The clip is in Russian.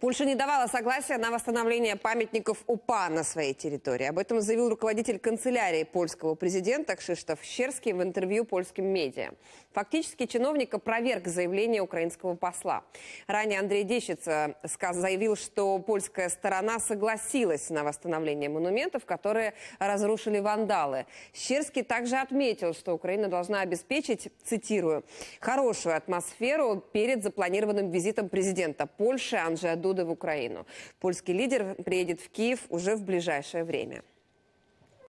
Польша не давала согласия на восстановление памятников УПА на своей территории. Об этом заявил руководитель канцелярии польского президента Кшиштоф Щерский в интервью польским медиа. Фактически чиновник опроверг заявление украинского посла. Ранее Андрей Дещица заявил, что польская сторона согласилась на восстановление монументов, которые разрушили вандалы. Щерский также отметил, что Украина должна обеспечить, цитирую, «хорошую атмосферу перед запланированным визитом президента Польши Анжела уже оттуда в Украину. Польский лидер приедет в Киев уже в ближайшее время.